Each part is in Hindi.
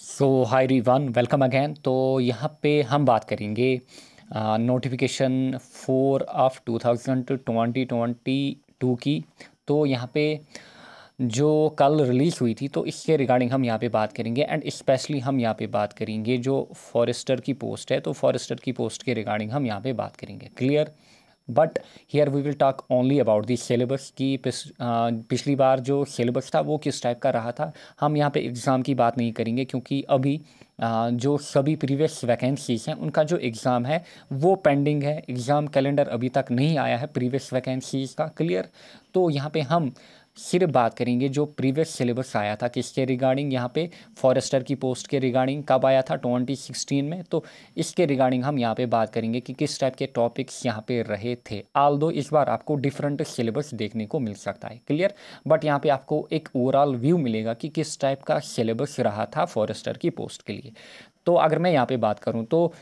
सो hi everyone welcome again तो यहाँ पे हम बात करेंगे notification for of two thousand twenty twenty two की तो यहाँ पे जो कल रिलीज़ हुई थी तो इसके रिगार्डिंग हम यहाँ पे बात करेंगे एंड स्पेशली हम यहाँ पे बात करेंगे जो फॉरेस्टर की पोस्ट है तो फॉरेस्टर की पोस्ट के रिगार्डिंग हम यहाँ पे बात करेंगे clear but here we will talk only about the syllabus की पिछली बार जो सिलेबस था वो किस टाइप का रहा था हम यहाँ पे एग्ज़ाम की बात नहीं करेंगे क्योंकि अभी जो सभी प्रीवियस वैकेंसीज हैं उनका जो एग्ज़ाम है वो पेंडिंग है एग्ज़ाम कैलेंडर अभी तक नहीं आया है प्रीवियस वैकेंसीज का क्लियर तो यहाँ पे हम सिर्फ बात करेंगे जो प्रीवियस सिलेबस आया था किसके रिगार्डिंग यहाँ पे फॉरेस्टर की पोस्ट के रिगार्डिंग कब आया था 2016 में तो इसके रिगार्डिंग हम यहाँ पे बात करेंगे कि किस टाइप के टॉपिक्स यहाँ पे रहे थे आल दो इस बार आपको डिफरेंट सिलेबस देखने को मिल सकता है क्लियर बट यहाँ पर आपको एक ओवरऑल व्यू मिलेगा कि किस टाइप का सिलेबस रहा था फॉरेस्टर की पोस्ट के लिए तो अगर मैं यहाँ पर बात करूँ तो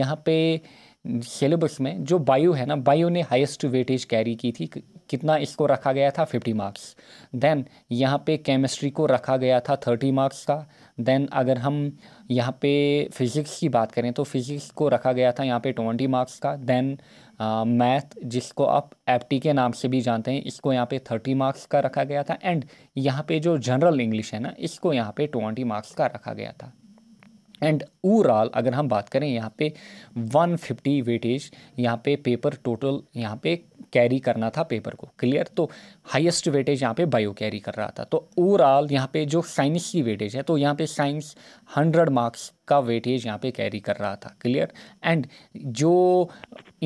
यहाँ पर सिलेबस में जो बायो है ना बायो ने हाईएस्ट वेटेज कैरी की थी कितना इसको रखा गया था फिफ्टी मार्क्स देन यहाँ पे केमिस्ट्री को रखा गया था थर्टी मार्क्स का देन अगर हम यहाँ पे फिज़िक्स की बात करें तो फिज़िक्स को रखा गया था यहाँ पे ट्वेंटी मार्क्स का देन मैथ जिसको आप एप्टी के नाम से भी जानते हैं इसको यहाँ पे थर्टी मार्क्स का रखा गया था एंड यहाँ पे जो जनरल इंग्लिश है ना इसको यहाँ पे ट्वेंटी मार्क्स का रखा गया था एंड ओवरऑल अगर हम बात करें यहाँ पे 150 वेटेज यहाँ पे पेपर टोटल यहाँ पे कैरी करना था पेपर को क्लियर तो हाईएस्ट वेटेज यहाँ पे बायो कैरी कर रहा था तो ओवरऑल यहाँ पे जो साइंस की वेटेज है तो यहाँ पे साइंस 100 मार्क्स का वेटेज यहाँ पे कैरी कर रहा था क्लियर एंड जो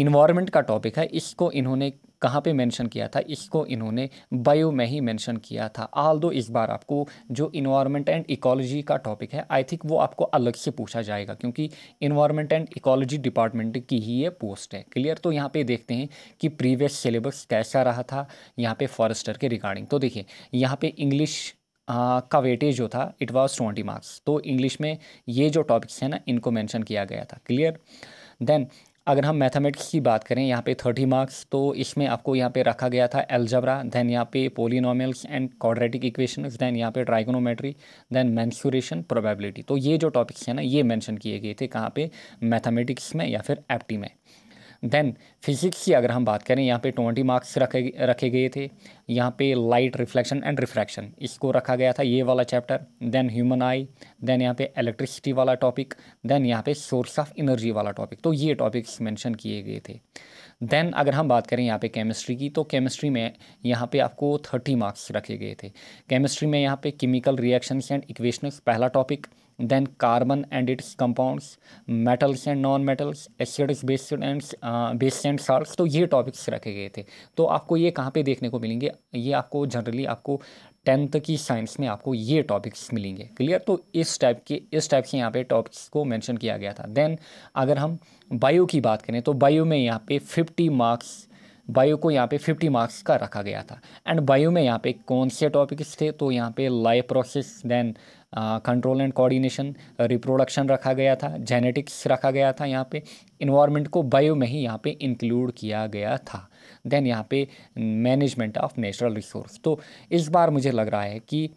इन्वायरमेंट का टॉपिक है इसको इन्होंने कहाँ पे मेंशन किया था इसको इन्होंने बायो में ही मेंशन किया था आल दो इस बार आपको जो इन्वायरमेंट एंड इकोलॉजी का टॉपिक है आई थिंक वो आपको अलग से पूछा जाएगा क्योंकि इन्वायरमेंट एंड इकोलॉजी डिपार्टमेंट की ही ये पोस्ट है क्लियर तो यहाँ पे देखते हैं कि प्रीवियस सिलेबस कैसा रहा था यहाँ पे फॉरेस्टर के रिगार्डिंग तो देखिए यहाँ पे इंग्लिश आ, का वेटेज जो था इट वॉज ट्वेंटी मार्क्स तो इंग्लिश में ये जो टॉपिक्स हैं ना इनको मैंशन किया गया था क्लियर देन अगर हम मैथमेटिक्स की बात करें यहाँ पे थर्टी मार्क्स तो इसमें आपको यहाँ पे रखा गया था एल्जबरा देन यहाँ पे polynomials and quadratic equation then यहाँ पे ट्राइगोनोमेट्री देन मैंसूरेशन प्रोबेबिलिटी तो ये जो टॉपिक्स हैं ना ये मैंशन किए गए थे कहाँ पे मैथमेटिक्स में या फिर एप्टी में देन फिजिक्स की अगर हम बात करें यहाँ पे ट्वेंटी मार्क्स रखे रखे गए थे यहाँ पे लाइट रिफ्लेक्शन एंड रिफ्रैक्शन इसको रखा गया था ये वाला chapter then human eye then यहाँ पे इलेक्ट्रिसिटी वाला टॉपिक देन यहाँ पे सोर्स ऑफ एनर्जी वाला टॉपिक तो ये टॉपिक्स मैंशन किए गए थे देन अगर हम बात करें यहाँ पे केमिस्ट्री की तो केमिस्ट्री में यहाँ पे आपको थर्टी मार्क्स रखे गए थे केमिस्ट्री में यहाँ पे केमिकल रिएक्शंस एंड इक्वेशंस पहला topic then carbon and its compounds metals and non metals acids base and uh, base and salts तो ये टॉपिक्स रखे गए थे तो आपको ये कहाँ पे देखने को मिलेंगे ये आपको जनरली आपको टेंथ की साइंस में आपको ये टॉपिक्स मिलेंगे क्लियर तो इस टाइप के इस टाइप से यहाँ पे टॉपिक्स को मेंशन किया गया था देन अगर हम बायो की बात करें तो बायो में यहाँ पे फिफ्टी मार्क्स बायो को यहाँ पे 50 मार्क्स का रखा गया था एंड बायो में यहाँ पे कौन से टॉपिक्स थे तो यहाँ पे life process then control and coordination reproduction रखा गया था जेनेटिक्स रखा गया था यहाँ पे इन्वायरमेंट को बायो में ही यहाँ पे इंक्लूड किया गया था देन यहाँ पे मैनेजमेंट ऑफ नेचुरल रिसोर्स तो इस बार मुझे लग रहा है कि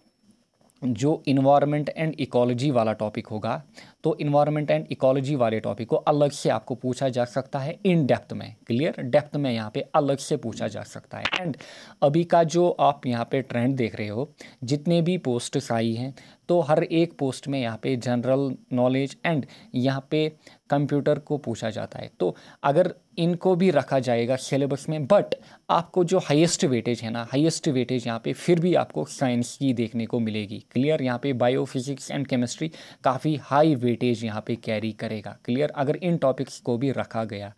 जो इन्वायरमेंट एंड इकोलॉजी वाला टॉपिक होगा तो इन्वायरमेंट एंड इकोलॉजी वाले टॉपिक को अलग से आपको पूछा जा सकता है इन डेप्थ में क्लियर डेप्थ में यहाँ पे अलग से पूछा जा सकता है एंड अभी का जो आप यहाँ पे ट्रेंड देख रहे हो जितने भी पोस्ट्स आई हैं तो हर एक पोस्ट में यहाँ पे जनरल नॉलेज एंड यहाँ पे कंप्यूटर को पूछा जाता है तो अगर इनको भी रखा जाएगा सिलेबस में बट आपको जो हाईएस्ट वेटेज है ना हाईएस्ट वेटेज यहाँ पे फिर भी आपको साइंस की देखने को मिलेगी क्लियर यहाँ पे बायोफिजिक्स एंड केमिस्ट्री काफ़ी हाई वेटेज यहाँ पे कैरी करेगा क्लियर अगर इन टॉपिक्स को भी रखा गया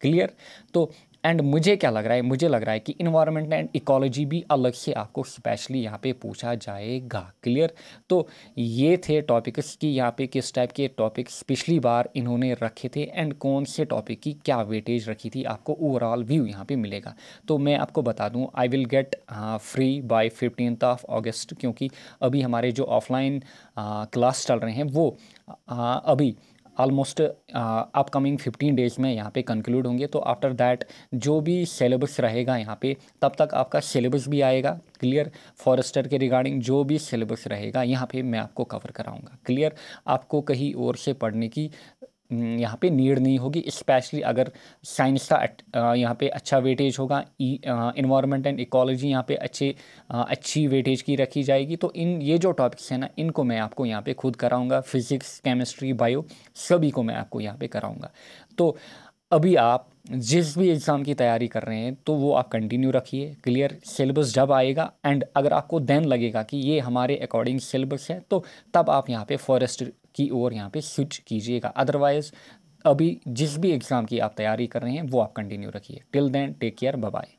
क्लियर तो एंड मुझे क्या लग रहा है मुझे लग रहा है कि इन्वायरमेंट एंड इकोलॉजी भी अलग से आपको स्पेशली यहाँ पे पूछा जाएगा क्लियर तो ये थे टॉपिक्स कि यहाँ पे किस टाइप के टॉपिक्स पिछली बार इन्होंने रखे थे एंड कौन से टॉपिक की क्या वेटेज रखी थी आपको ओवरऑल व्यू यहाँ पे मिलेगा तो मैं आपको बता दूँ I will get free by fifteen of August क्योंकि अभी हमारे जो ऑफलाइन हाँ, क्लास चल रहे हैं वो आ, हाँ, अभी ऑलमोस्ट अपकमिंग फिफ्टीन डेज में यहाँ पे कंक्लूड होंगे तो आफ्टर दैट जो भी सिलेबस रहेगा यहाँ पे तब तक आपका सिलेबस भी आएगा क्लियर फॉरेस्टर के रिगार्डिंग जो भी सिलेबस रहेगा यहाँ पे मैं आपको कवर कराऊंगा क्लियर आपको कहीं और से पढ़ने की हम्म, यहाँ पे नीड नहीं होगी स्पेशली अगर साइंस का यहाँ पे अच्छा वेटेज होगा इन्वायरमेंट एंड इकोलॉजी यहाँ पे अच्छे अच्छी वेटेज की रखी जाएगी तो इन ये जो टॉपिक्स हैं ना इनको मैं आपको यहाँ पे खुद कराऊंगा फिज़िक्स केमिस्ट्री बायो सभी को मैं आपको यहाँ पे कराऊंगा तो अभी आप जिस भी एग्ज़ाम की तैयारी कर रहे हैं तो वो आप कंटिन्यू रखिए क्लियर सिलेबस जब आएगा एंड अगर आपको देन लगेगा कि ये हमारे अकॉर्डिंग सिलेबस है तो तब आप यहाँ पे फॉरेस्ट की ओर यहाँ पे स्विच कीजिएगा अदरवाइज़ अभी जिस भी एग्ज़ाम की आप तैयारी कर रहे हैं वो आप कंटिन्यू रखिए till then take care bye